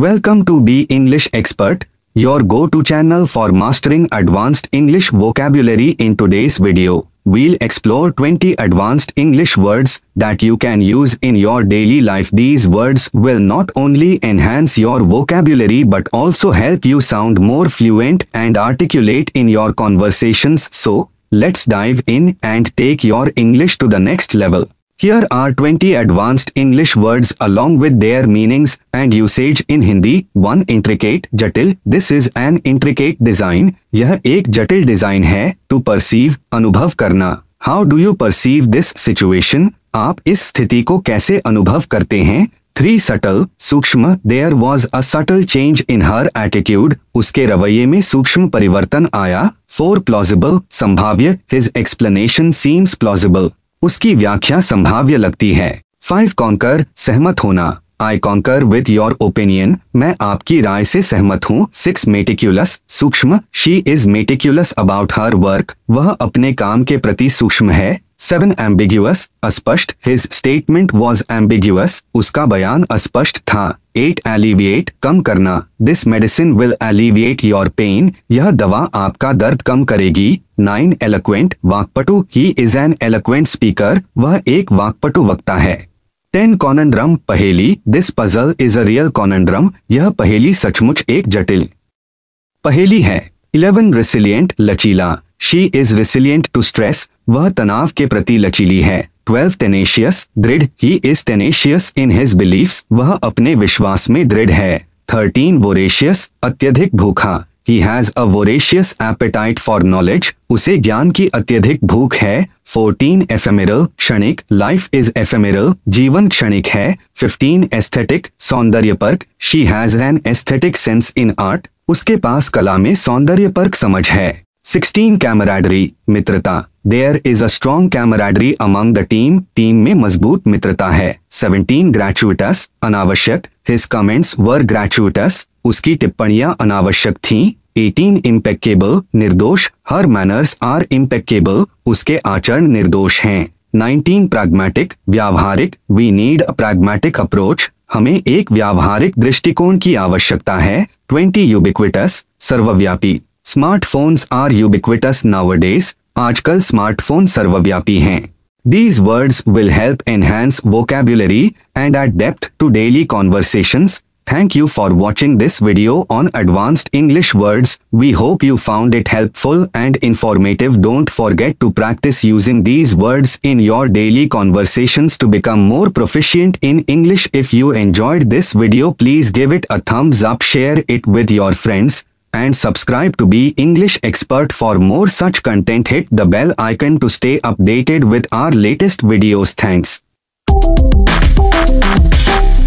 Welcome to Be English Expert, your go-to channel for mastering advanced English vocabulary. In today's video, we'll explore 20 advanced English words that you can use in your daily life. These words will not only enhance your vocabulary but also help you sound more fluent and articulate in your conversations. So, let's dive in and take your English to the next level. Here are 20 advanced English words along with their meanings and usage in Hindi. 1. Intricate, Jatil. This is an intricate design. यह एक जटिल design है To perceive, अनुभव करना How do you perceive this situation? आप इस स्थिति को कैसे अनुभव करते हैं 3. Subtle, सूक्ष्म There was a subtle change in her attitude. उसके रवैये में सूक्ष्म परिवर्तन आया 4. Plausible, संभाव्य His explanation seems plausible. उसकी व्याख्या संभाव्य लगती है फाइव कॉन्कर सहमत होना I concur with your opinion मैं आपकी राय से सहमत हूँ सिक्स मेटिक्यूलस सूक्ष्म शी इज मेटिक्यूलस अबाउट हर वर्क वह अपने काम के प्रति सूक्ष्म है सेवन एम्बिग्यूअस अस्पष्ट हिज स्टेटमेंट वॉज एम्बिग्यूअस उसका बयान अस्पष्ट था एट एलिविएट कम करना this medicine will alleviate your pain यह दवा आपका दर्द कम करेगी नाइन एलोक्वेंट वाकपटु he is an eloquent speaker वह एक वाकपटु वक्ता है टेन कॉनंड्रम पहेली this puzzle is a real conundrum यह पहेली सचमुच एक जटिल पहेली है इलेवन रेसिलियंट लचीला she is resilient to stress वह तनाव के प्रति लचीली है ट्वेल्व टेनेशियस दृढ़ he is tenacious in his belief वह अपने विश्वास में दृढ़ है थर्टीन वोरेशियस अत्यधिक भूखा he has a voracious appetite for knowledge उसे ज्ञान की अत्यधिक भूख है फोर्टीन एफेमेरल क्षणिक लाइफ इज एफेमेरल जीवन क्षणिक है फिफ्टीन एस्थेटिक सौंदर्य पर्क she has an aesthetic sense in art उसके पास कला में सौंदर्य पर्क समझ है सिक्सटीन कैमराडरी मित्रता there is a strong camaraderie among the team team में मजबूत मित्रता है सेवनटीन ग्रेचुएटस अनावश्यक हिज कमेंट्स वर ग्रेचुएटस उसकी टिप्पणियां अनावश्यक थीं एटीन इम्पेक्केबल निर्दोष हर मैनर्स आर इम्पेक्केबल उसके आचरण निर्दोष हैं नाइनटीन प्रैग्मेटिक व्यावहारिक we need a pragmatic approach हमें एक व्यावहारिक दृष्टिकोण की आवश्यकता है ट्वेंटी यूबिक्विटस सर्वव्यापी Smartphones are ubiquitous nowadays. आजकल स्मार्टफोन सर्वव्यापी हैं These words will help enhance vocabulary and add depth to daily conversations. Thank you for watching this video on advanced English words. We hope you found it helpful and informative. Don't forget to practice using these words in your daily conversations to become more proficient in English. If you enjoyed this video, please give it a thumbs up, share it with your friends and subscribe to be English expert for more such content hit the bell icon to stay updated with our latest videos thanks